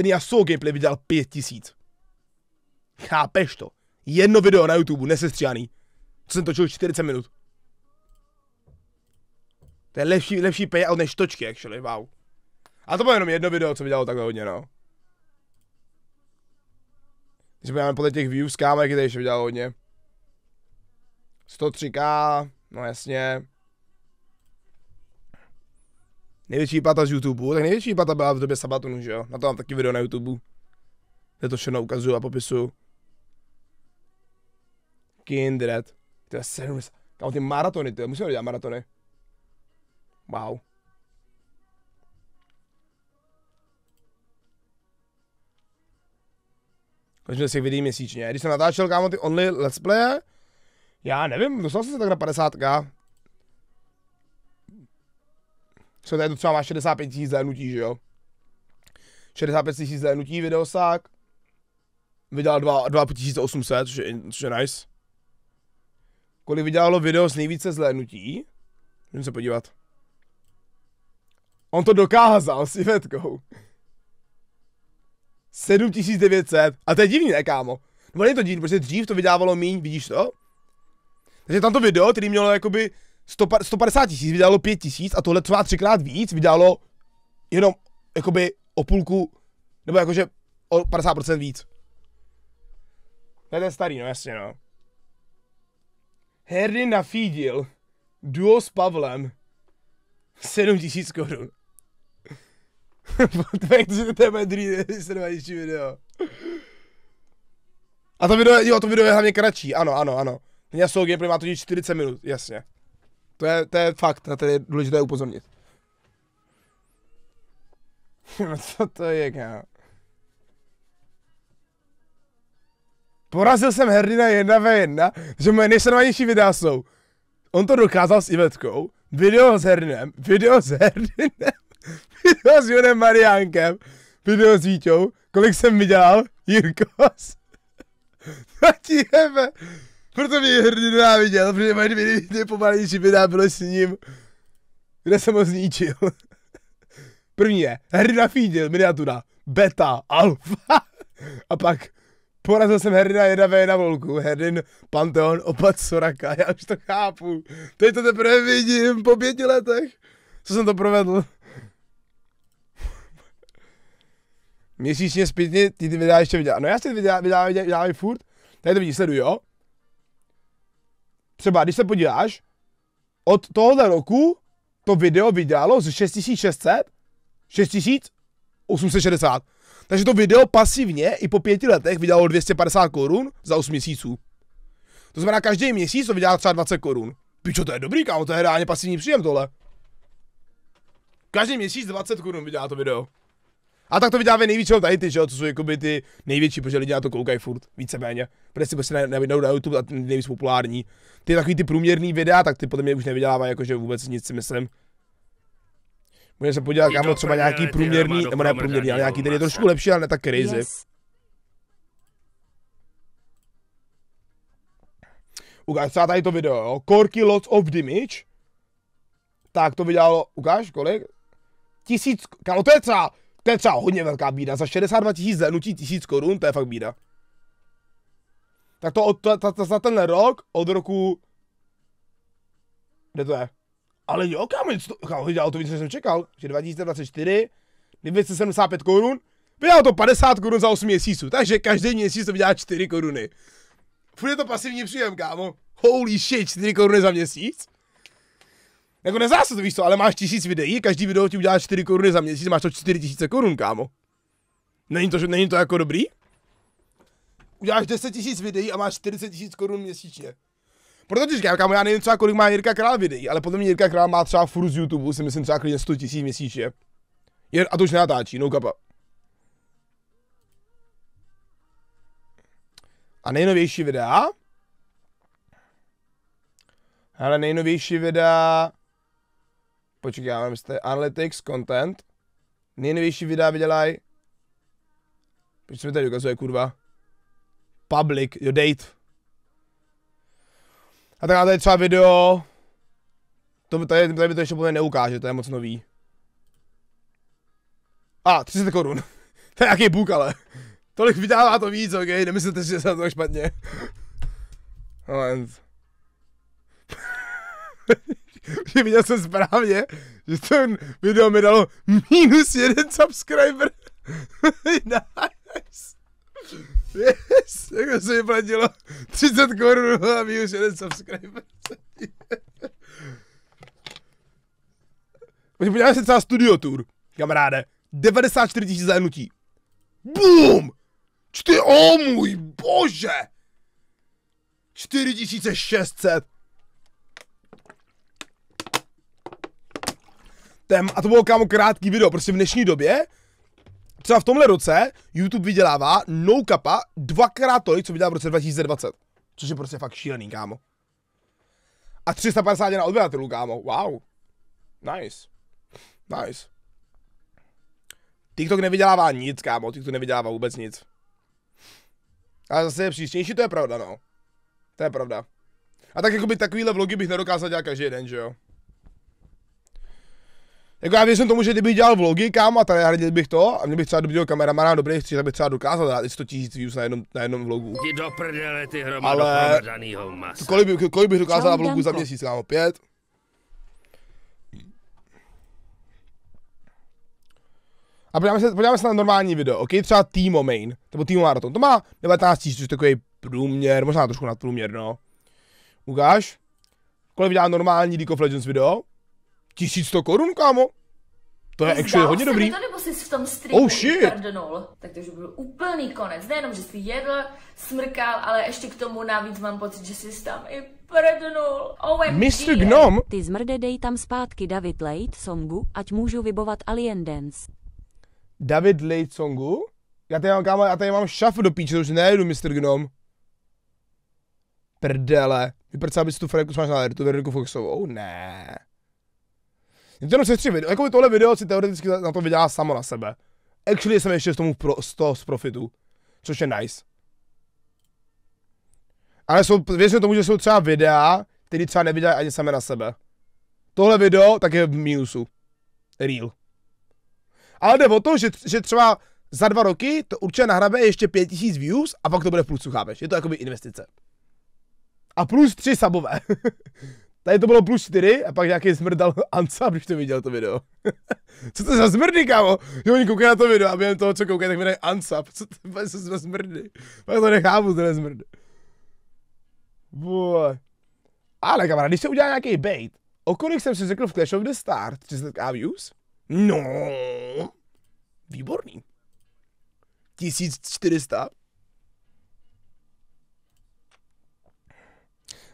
Ten Yasuo gameplay vydělal 5000. Chápeš to? Jedno video na YouTube, nesestříhaný. Co jsem točil 40 minut. To je lepší, lepší payout než točky, actually, wow. A to bylo jenom jedno video, co vydělalo takhle hodně, no. Když budeme podle těch views, kámo, jaký tady ještě vydělalo hodně. 103k, no jasně největší pata z YouTube, tak největší pata byla v době sabatonu, že jo? Na to mám taky video na YouTube, kde to všechno ukazuju a popisuju. Kindred. To je 70. Tam ty maratony, ty musíme dělat maratony. Wow. Konečně si vidím měsíčně. Když jsem natáčel kámo ty only let's play, já nevím, dostal jsem se tak na 50k. co tady to třeba má 65 tisíc zhlédnutí, že jo? 65 tisíc zhlédnutí videosák. Vydělal 2800, což je, což je nice. Kolik vydělalo video s nejvíce zhlédnutí? Můžeme se podívat. On to dokázal s Ivetkou. 7900. A to je divný, ne kámo? No je to divný, protože dřív to vydávalo míň, vidíš to? Takže tam to video, který mělo jakoby 150 tisíc vydalo 5 tisíc a tohle, třeba třikrát víc, vydalo jenom jakoby o půlku, nebo jakože o 50% víc. To je ten starý, no jasně, no. Herdy nafídil duo s Pavlem 7 tisíc korun. to je moje nejsledovanější video. A to video, jo, to video je hlavně kratší, ano, ano, ano. Měl jsou gameplay, má to 40 minut, jasně. To je, to je fakt, na to je důležité upozornit. No co to je, kámo? Porazil jsem Herdina 1 v 1, že moje nejsledovanější videa jsou. On to dokázal s Ivetkou, video s Herdinem, video s Herdinem, video s Junem Mariánkem, video s Víťou, kolik jsem vydělal, Jirkos. to ti jebe. Proto mě hrdě nenáviděl, protože mají dvě nejvíte pomalejší videa bylo s ním, kde jsem ho zničil. První je Hrdina Fídil, miniatura, beta, alfa. A pak porazil jsem Herdina 1v na volku, Herdin, Pantheon opat Soraka, já už to chápu. Teď to teprve vidím po pěti letech, co jsem to provedl. Měsíčně zpětně ty, ty videa ještě vydělá. No já si ty videa vydávám, vydávám furt, tady to vidí, sleduj, jo? třeba když se podíváš, od tohohle roku to video vydělalo z 6600, 6860. Takže to video pasivně i po pěti letech vydělalo 250 korun za 8 měsíců. To znamená, každý měsíc to vydělá třeba 20 korun. Pičo, to je dobrý, kámo, to je reálně pasivní příjem tohle. Každý měsíc 20 korun vydělá to video. A tak to vydávají největší tady ty, že jo, co jsou jakoby ty největší, protože lidi na to koukají furt, víceméně. Protože si prostě nevidou na YouTube a ty nejvíc populární. Ty takový ty průměrný videa, tak ty potom mě už nevydělávají jakože vůbec nic si myslím. Můžeme se podívat, kámo, třeba nějaký průměrný, nebo ne průměrný, ale nějaký, který je trošku lepší, ale ne tak crazy. Yes. Ukáž třeba tady to video, jo. Corky Lots of Damage. Tak to vydělalo, ukáž, kolik? Tisíc, kámo, to je třeba to je třeba hodně velká bída. Za 62 tisíc zhrnutí tisíc korun, to je fakt bída. Tak to, od, to, to, to za ten rok, od roku... Kde to je? Ale jo, kámo, to, kámo, dělal to víc, než jsem čekal. Že 2024, 275 korun, vydělal to 50 korun za 8 měsíců, takže každý měsíc to vydá 4 koruny. Furt je to pasivní příjem, kámo. Holy shit, 4 koruny za měsíc? Jako nezásad, to, víš co, ale máš tisíc videí, každý video ti udělá 4 koruny za měsíc, máš to 4 tisíce korun, kámo. Není to, že není to jako dobrý? Uděláš 10 tisíc videí a máš 40 tisíc korun měsíčně. Proto ti říkám, kámo, já nevím třeba, kolik má Jirka Král videí, ale podle mě Jirka Král má třeba furt z YouTube, si myslím třeba klidně 100 tisíc měsíčně. A to už nenatáčí, no kapa. A nejnovější videa? Ale nejnovější videa počkej, já mám, jste Analytics, Content, nejnovější videa vydělaj, proč se mi tady ukazuje, kurva, Public, jo, Date. A tak tady třeba video, to, tady, tady by to ještě úplně neukáže, to je moc nový. A, 30 korun. to je jaký bůk, ale. Tolik vydává to víc, ok? Nemyslíte si, že se to špatně. Moment. že viděl jsem správně, že to video mi dalo minus jeden subscriber. nice. Yes, jako se mi platilo 30 korun a minus jeden subscriber. podívat se třeba studio tour, kamaráde. 94 tisíc zajednutí. BOOM! Čty, o oh můj bože! 4600. tém, a to bylo kámo krátký video, prostě v dnešní době, třeba v tomhle roce, YouTube vydělává no kapa dvakrát tolik, co vydělá v roce 2020. Což je prostě fakt šílený, kámo. A 350 na odběratelů, kámo. Wow. Nice. Nice. TikTok nevydělává nic, kámo. TikTok nevydělává vůbec nic. A zase je příštější, to je pravda, no. To je pravda. A tak jakoby takovýhle vlogy bych nedokázal dělat každý den, že jo. Jako já věřím tomu, že kdybych dělal vlogy, kam a tady hradil bych to a měl bych třeba dobrýho kameramana, dobrý chci, tak bych třeba dokázal dát i 100 000 views na jednom, na jednom vlogu. Ty do prdele, ty hromado Ale masa. kolik, by, kolik bych dokázal vlogu za měsíc, kámo, pět? A podíváme se, podíváme se na normální video, ok? Třeba Timo Main, nebo Timo Marathon, to má 19 000, což je takový průměr, možná trošku nad průměr, no. Ukáž? Kolik vydělá normální League of Legends video? 1100 korun, kámo. To je actually hodně dobrý. to, nebo jsi v tom streamu oh, shit. Tak to už byl úplný konec. Nejenom, že jsi jedl, smrkal, ale ještě k tomu navíc mám pocit, že jsi tam i prdnul. OMG. Oh Mr. Gnom. Ty zmrde dej tam zpátky David Late Songu, ať můžu vybovat Alien Dance. David Late Songu? Já tady mám, kámo, já tady mám šafu do píče, už nejedu, Mr. Gnom. Prdele. Vyprcá bys tu Fredku Smash na tu Veroniku Foxovou? Ne. Nintendo tři video, jako by tohle video si teoreticky na to vydělá samo na sebe. Actually jsem ještě z, tomu pro, z toho z profitu, což je nice. Ale jsou, věřím tomu, že jsou třeba videa, které třeba nevydělají ani sami na sebe. Tohle video tak je v minusu. Real. Ale jde o to, že, že třeba za dva roky to určitě nahrabe ještě 5000 views a pak to bude v plusu, chápeš? Je to jakoby investice. A plus tři sabové. Tady to bylo plus 4 a pak nějaký smrdal Anca, když to viděl to video. co to za zmrdy, kámo? Jo, oni koukají na to video a během toho, co koukají, tak mi dají Anca. Co to co za zmrdy? Pak to nechápu, to je zmrdy. Boy. Ale kamarád, když se udělá nějaký bait, o kolik jsem si řekl v Clash of the Start? 30k views? No. Výborný. 1400?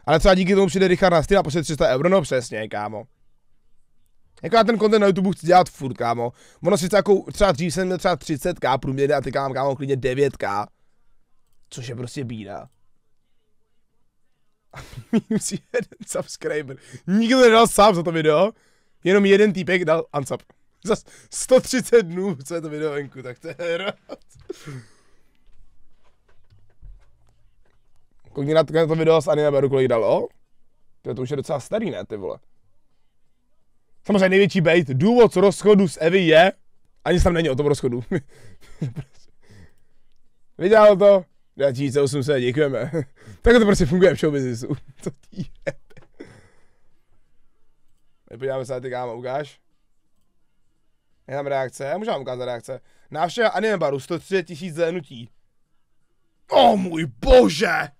Ale třeba díky tomu přijde Richard na stream a pošle 300 euro, no přesně, kámo. Jako já ten content na YouTube chci dělat furt, kámo. Ono sice jako, třeba dřív jsem měl třeba 30k průměrně a teď mám, kámo, klidně 9k. Což je prostě bída. A minus jeden subscriber. Nikdo nedal sub za to video. Jenom jeden týpek dal unsub. Za 130 dnů, co je to video venku, tak to je Kolik na to video s Anime Beru kolik dalo? To, to už je docela starý, ne, ty vole. Samozřejmě největší bait. Důvod rozchodu s Evy je... Ani tam není o tom rozchodu. Viděl to? 2800, děkujeme. tak to prostě funguje v showbiznisu. to je. My podíváme se na ty kámo, ukáž. Je tam reakce, já můžu vám ukázat reakce. Návštěva anime baru, 130 000 zhlédnutí. O oh, můj bože!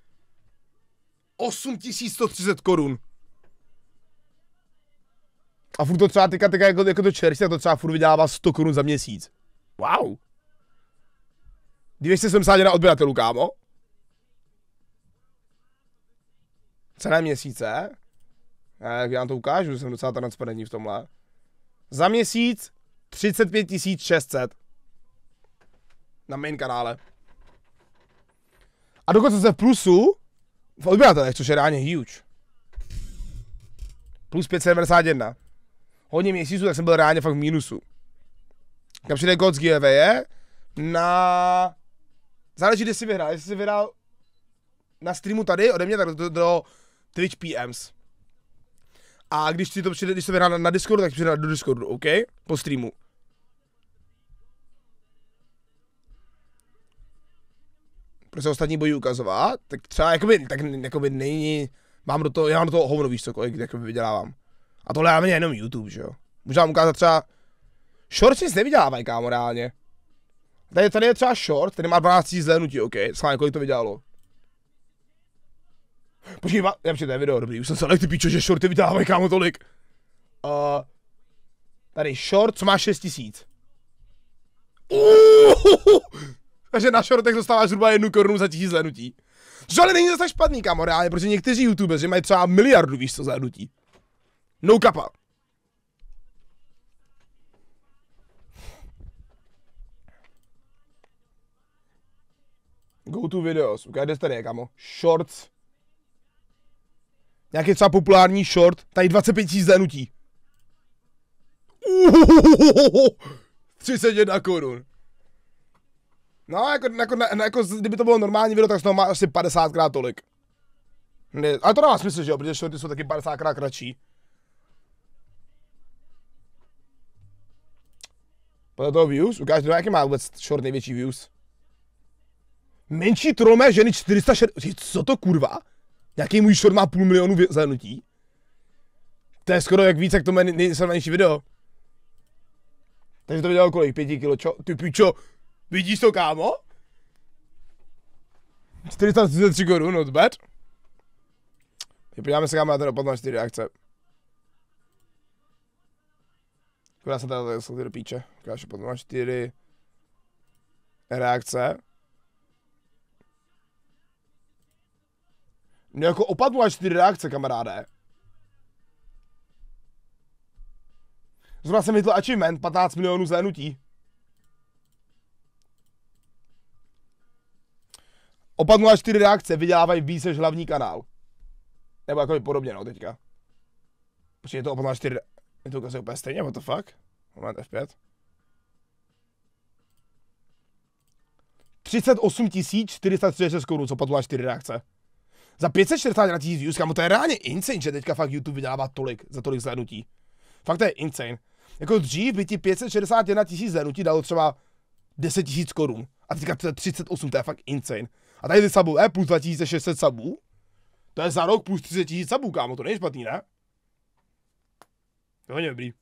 8130 korun. A furt to třeba teďka, teďka jako, jako to čerství, tak to třeba furt vydává 100 korun za měsíc. Wow. na odběratelů, kámo. Cena měsíce. Já vám to ukážu, jsem docela transparentní v tomhle. Za měsíc 35 600. Na main kanále. A dokonce se v plusu v odběratelech, což je reálně huge. Plus 571. Hodně měsíců, tak jsem byl reálně fakt v mínusu. Kam přijde God z GVE na... Záleží, kde jsi vyhrál. Jestli jsi vyhrál na streamu tady ode mě, tak do, do Twitch PMs. A když si to přijde, když se vyhrál na, na Discordu, tak přijde do Discordu, OK? Po streamu. proč se ostatní bojí ukazovat, tak třeba jakoby, tak jakoby není, mám do toho, já mám do toho hovno, víš co, kolik jakoby vydělávám. A tohle já mě jenom YouTube, že jo. Můžu vám ukázat třeba, shorts nic nevydělávají, kámo, reálně. Tady, tady je třeba short, tady má 12 000 zhlédnutí, OK, sám kolik to vydělalo. Počkej, má, já to je video, dobrý, už jsem se ale ty píčo, že shorty vydělávají kámo tolik. Uh, tady short, co má 6 tisíc. Uh, takže na shortech dostáváš zhruba jednu korunu za tisíc zhlédnutí. Což ale není zase špatný, kamo, reálně, protože někteří youtubeři mají třeba miliardu, víš co, zhlédnutí. No kapa. Go to videos, kde tady je, kamo. Shorts. Nějaký třeba populární short, tady 25 tisíc zhlédnutí. Uhuhuhuhu. 31 korun. No, jako, jako, ne, jako, kdyby to bylo normální video, tak z toho má asi 50krát tolik. Ne, ale to nemá smysl, že jo, protože shorty jsou taky 50krát kratší. Podle toho views? Ukáž, no, jaký má vůbec short největší views? Menší trolmé ženy 460... Co to kurva? Jaký můj short má půl milionu zhlédnutí? To je skoro jak víc, jak to má nejsledovanější video. Takže to video kolik? Pěti kilo, čo? Ty pičo, Vidíš to, kámo? 433 korun od bet. Podíváme se, kámo, na ten dopad na 4 akce. Kurá se tady jsou do píče. Ukáž potom na 4 reakce. Mě no, jako opadlo až 4 reakce, kamaráde. Zrovna jsem vytl achievement 15 milionů zhlédnutí. Opa 04 reakce vydělávají víc než hlavní kanál. Nebo jako podobně, no, teďka. Počkej, je to Opa 04, je to ukazuje úplně stejně, what the fuck? Moment, F5. 38 436 korun, co padla 4 reakce. Za 541 tisíc views, kamo, to je reálně insane, že teďka fakt YouTube vydává tolik, za tolik zhlednutí. Fakt to je insane. Jako dřív by ti 561 tisíc zhlednutí dalo třeba 10 tisíc korun. A teďka to je 38, to je fakt insane. A tady ty sabu, eh, plus 2600 sabů. To je za rok plus 30 000 sabů, kámo, to není špatný, ne? To je hodně dobrý.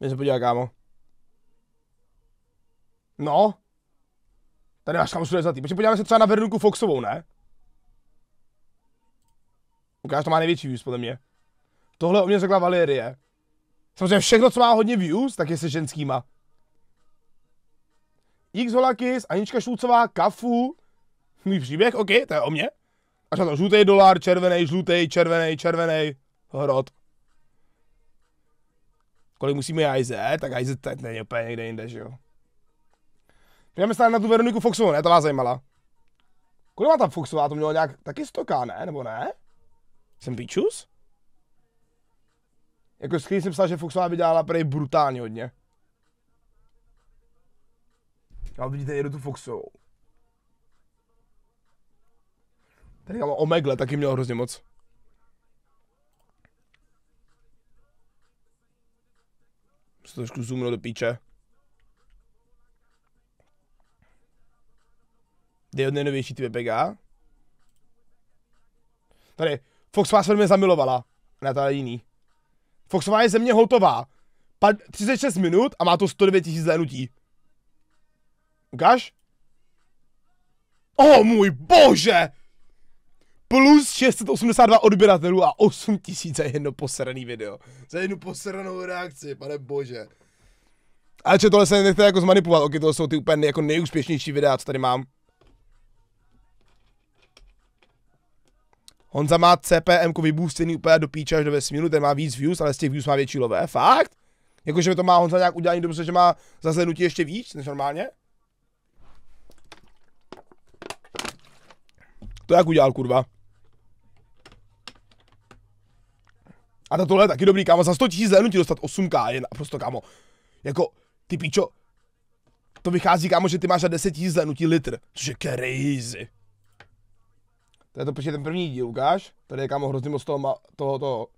Mě se podívá, kámo. No. Tady máš kámo všude za tý. podíváme se třeba na Vernuku Foxovou, ne? Ukáž, to má největší views, podle mě. Tohle o mě řekla Valérie, Samozřejmě všechno, co má hodně views, tak je se ženskýma. X Holakis, Anička Šulcová, Kafu, můj příběh, OK, to je o mě. A to žlutý dolar, červený, žlutý, červený, červený, hrot. Kolik musíme IZ, tak IZ teď není úplně někde jinde, že jo. Půjdeme se na tu Veroniku Foxovou, ne, to vás zajímala. Kolik má ta Foxová, to mělo nějak taky stoká, ne, nebo ne? Jsem pičus? Jako s jsem psal, že Foxová vydělala prej brutálně hodně. Já vidíte, jedu tu Foxovou. Tady mám Omegle, taky měl hrozně moc. Musím trošku zoomnout do píče. Kde je od nejnovější ty PGA. Tady, se mě zamilovala. Ne, je jiný. Foxová je ze mě hotová. 36 minut a má to 109 000 zhlédnutí. Ukáž? O můj bože! Plus 682 odběratelů a 8000 za jedno poseraný video. Za jednu poseranou reakci, pane bože. Ale če tohle se nechte jako zmanipulovat, ok, to jsou ty úplně jako nejúspěšnější videa, co tady mám. Honza má CPM vyboostený úplně do píče až do vesmíru, ten má víc views, ale z těch views má větší lové, fakt? Jakože to má Honza nějak udělaný dobře, že má zazhlednutí ještě víc než normálně? To jak udělal, kurva. A na tohle je taky dobrý, kámo. Za 100 000 zelenutí dostat 8K jen a kámo. Jako, ty pičo, to vychází, kámo, že ty máš za 10 000 zelenutí litr. Což je crazy. To je to prostě ten první díl, ukáž. Tady je, kámo, hrozně moc toho, toho, toho,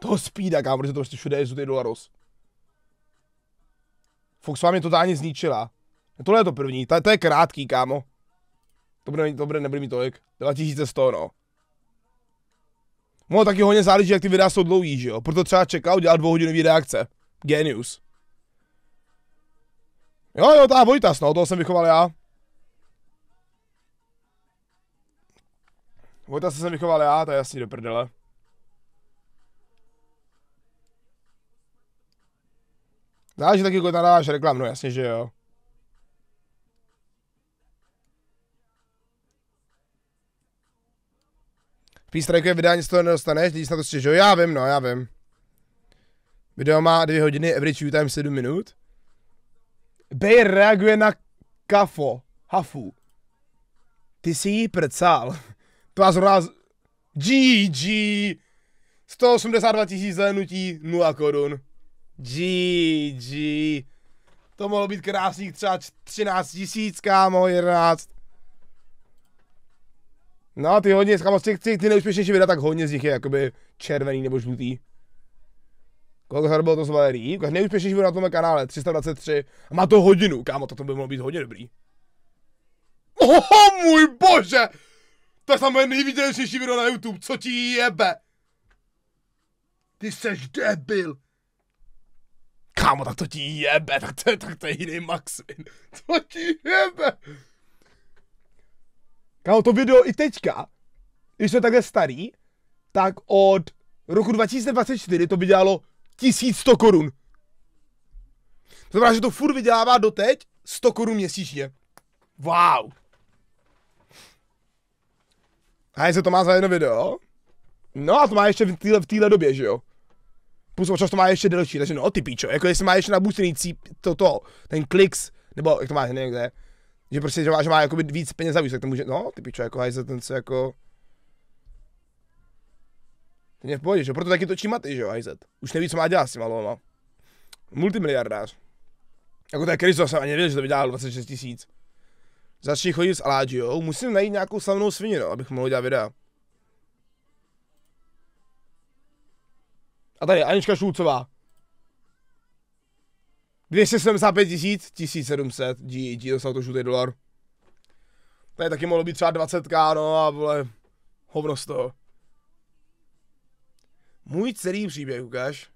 toho speeda, kámo, protože to prostě všude je Zuty Dolaros. Fox vám je totálně zničila. Tohle je to první, to, to je krátký, kámo. To bude, to bude nebude mít tolik. 2100, no. Mohlo taky hodně záleží, jak ty videa jsou dlouhý, že jo. Proto třeba čeká udělat dvouhodinový reakce. Genius. Jo, jo, ta Vojtas, no, toho jsem vychoval já. Vojta se jsem vychoval já, to je jasný do prdele. Záleží taky, kolik dáváš reklam, no jasně, že jo. p strajkuje vydání, z toho nedostaneš, lidi se na to stěžují, já vím, no, já vím. Video má dvě hodiny, average view time 7 minut. Bay reaguje na kafo, hafu. Ty si jí prcal. To vás zrovna... GG. 182 tisíc zhlédnutí, 0 korun. GG. To mohlo být krásných třeba 13 tisíc, kámo, 11. No a ty hodně, z těch, ty, ty neúspěšnější videa, tak hodně z nich je jakoby červený nebo žlutý. Kolik bylo to z Valerii? Ukaž nejúspěšnější video na tom kanále, 323. A má to hodinu, kámo, to by mohlo být hodně dobrý. Oho, můj bože! To je samé nejvidělnější video na YouTube, co ti jebe? Ty seš debil. Kámo, tak to ti jebe, tak to je, tak to je jiný Maxim. To ti jebe. Kámo, to video i teďka, když jsme takhle starý, tak od roku 2024 to vydělalo 1100 korun. To znamená, že to furt vydělává doteď 100 korun měsíčně. Wow. A jestli to má za jedno video? No a to má ještě v téhle v týhle době, že jo? Plus občas to má ještě delší, takže no ty píčo, jako jestli má ještě nabůstený cíp, toto, ten kliks, nebo jak to má, nevím kde, že prostě, že má, že má jakoby víc peněz za víc, tak to může, no, ty pičo, jako hajzat, ten se jako... Ten je v pohodě, že proto taky točí maty, že jo, hajzet. Už neví, co má dělat s těma lovama. Multimiliardář. Jako to je Krizo, jsem ani nevěděl, že to by dělal 26 tisíc. Začni chodit s Alágiou, musím najít nějakou slavnou svinu, no, abych mohl dělat videa. A tady Anička Šulcová. 275 tisíc, 1700, GG, e dostal to žlutý dolar. Tady taky mohlo být třeba 20k, no a vole, hovno z toho. Můj celý příběh, ukáž.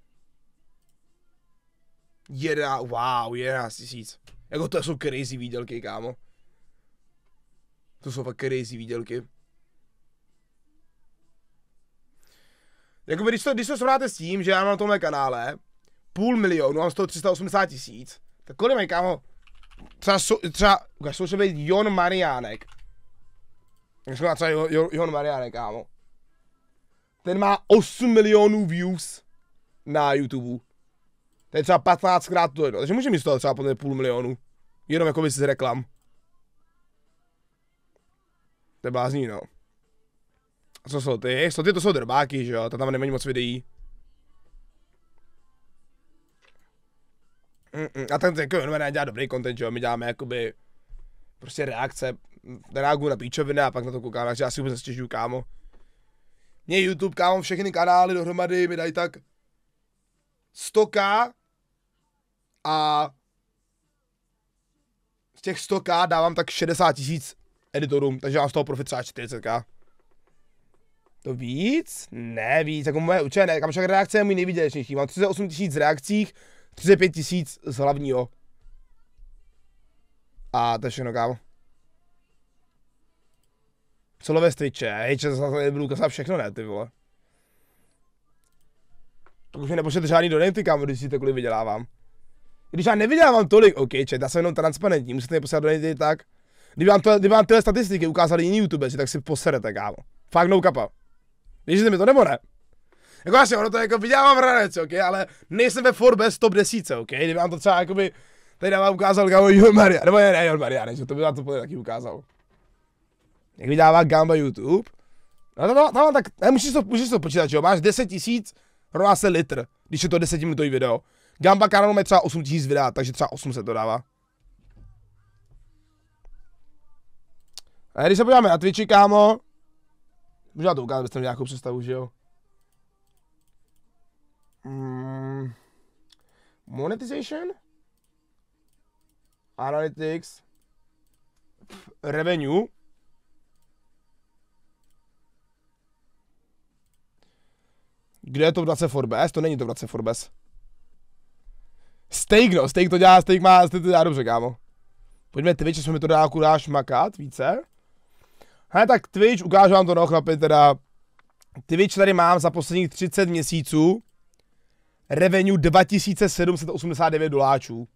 Jedna, wow, 11 tisíc. Jako to jsou crazy výdělky, kámo. To jsou fakt crazy výdělky. Jakoby když to, když to srovnáte s tím, že já mám na tomhle kanále, půl milionu, mám z toho 380 tisíc, tak kolik mají, kámo? Třeba, so, třeba ukáž, jsou být Jon Mariánek. Když má třeba Jon, Jon Mariánek, kámo. Ten má 8 milionů views na YouTube. To je třeba 15 krát to jedno, takže můžeme mít z toho třeba podle půl milionu. Jenom jako z reklam. To je blázní, no. A co jsou ty? Jsou ty, to jsou drbáky, že jo? To tam není moc videí. Mm, mm. A ten jako Jonové dělá dobrý content, že jo, my děláme jakoby prostě reakce, reaguju na píčoviny a pak na to koukám, takže já si vůbec nestěžuju, kámo. Mě YouTube, kámo, všechny kanály dohromady mi dají tak 100k a z těch 100k dávám tak 60 tisíc editorům, takže mám z toho profit třeba 40k. To víc? Ne, víc, jako moje učené, kam však reakce je můj nejvýdělečnější, mám 38 tisíc reakcích, 35 tisíc z hlavního. A to je všechno, kámo. Solové striče, hejče, zase nebudu kasat všechno, ne, ty vole. To už mi nepošlete žádný donaty, kámo, když si to kvůli vydělávám. Když já nevydělávám tolik, OK, čet, já jsem jenom transparentní, musíte mi posílat donaty tak. Kdyby vám, to, kdyby vám tyhle statistiky ukázali jiní youtubeři, tak si poserete, kámo. Fakt no kapa. že mi to nebo ne? Jako asi, ono to jako, vydělávám mám ranec, ok, ale nejsem ve Forbes top 10, ok, kdyby vám to třeba jakoby, tady dává ukázal kámo Jon Maria, nebo ne, ne Jon Maria, ne, že to by vám to podle taky ukázal. Jak vydává Gamba YouTube, no to, tam, tam tak, ne, musíš to, musíš to počítat, že jo, máš 10 tisíc, rovná se litr, když je to 10 minutový video. Gamba kanálu má třeba 8 tisíc videa, takže třeba 8 se to dává. A když se podíváme na Twitchi, kámo, možná to ukázat, abyste měli nějakou představu, že jo. Mm, monetization? Analytics? Revenue? Kde je to v 20 Forbes? To není to v 20 Forbes. Steak, no, steak to dělá, steak má, steak to dělá dobře, kámo. Pojďme Twitch, jsme mi to dál kudáš jako makat více. Hele, tak Twitch, ukážu vám to no, chlapi, teda Twitch tady mám za posledních 30 měsíců revenue 2789 doláčů.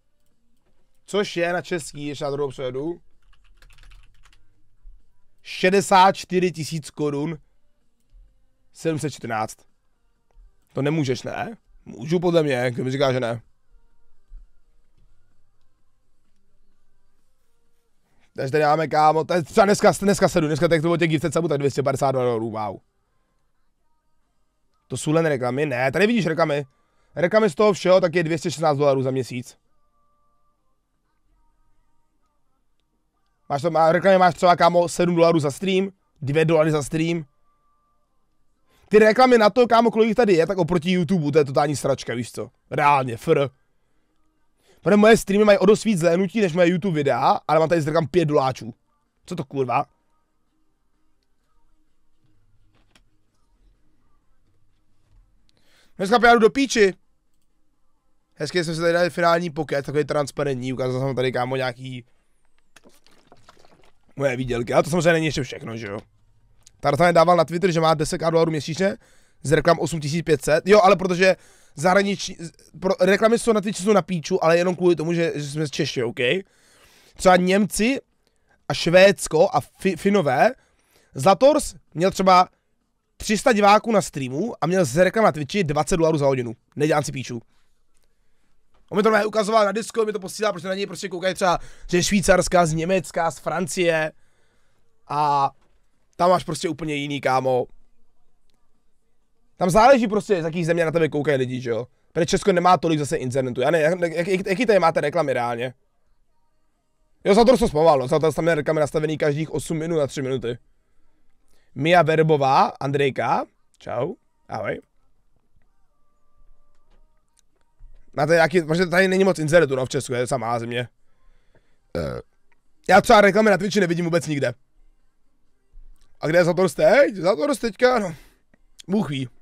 Což je na český, ještě na druhou předu, 64 tisíc korun 714. To nemůžeš, ne? Můžu podle mě, kdo mi říká, že ne. Takže tady máme kámo, tady třeba dneska, dneska sedu, dneska tak to bylo těch gifted subů, tak 252 dolarů, wow. To jsou len reklamy? Ne, tady vidíš reklamy. Reklamy z toho všeho tak je 216 dolarů za měsíc. Máš to, má, reklamy máš třeba kámo 7 dolarů za stream, 2 dolary za stream. Ty reklamy na to, kámo, kolik tady je, tak oproti YouTube, to je totální sračka, víš co? Reálně, fr. Protože moje streamy mají o dost víc zlénutí, než moje YouTube videa, ale mám tady z reklam 5 doláčů. Co to kurva? Dneska já jdu do píči. Hezky jsme se tady dali finální pokec, takový transparentní, ukázal jsem tady kámo nějaký moje výdělky, ale to samozřejmě není ještě všechno, že jo. Tartan dával na Twitter, že má 10k dolarů měsíčně, z reklam 8500, jo, ale protože zahraniční, pro, reklamy jsou na Twitchi jsou na píču, ale jenom kvůli tomu, že, že jsme z Češi, OK? Třeba Němci a Švédsko a fi, Finové, Zlators měl třeba 300 diváků na streamu a měl z reklam na Twitchi 20 dolarů za hodinu. Nedělám si píču. On mi to ukazoval na disku, mi to posílá, protože na něj prostě koukají třeba ze Švýcarska, z Německa, z Francie. A tam máš prostě úplně jiný, kámo. Tam záleží prostě, z jakých země na tebe koukají lidi, že jo. Protože Česko nemá tolik zase internetu. Já ne, jak, jak, jaký tady máte reklamy reálně? Jo, za to jsem zpomal, no. Za to tam je reklamy nastavený každých 8 minut na 3 minuty. Mia Verbová, Andrejka, čau, ahoj. Na to nějaký, možná tady není moc inzeretu, no v Česku je samá země. Uh. Já třeba reklamy na Twitchi nevidím vůbec nikde. A kde je Zator teď? Zator teďka, no, Bůh ví.